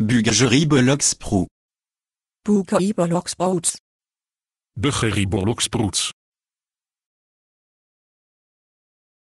Bougagerie Boloxproets. Bougarie Boloxproets. Boucherie Boloxproets.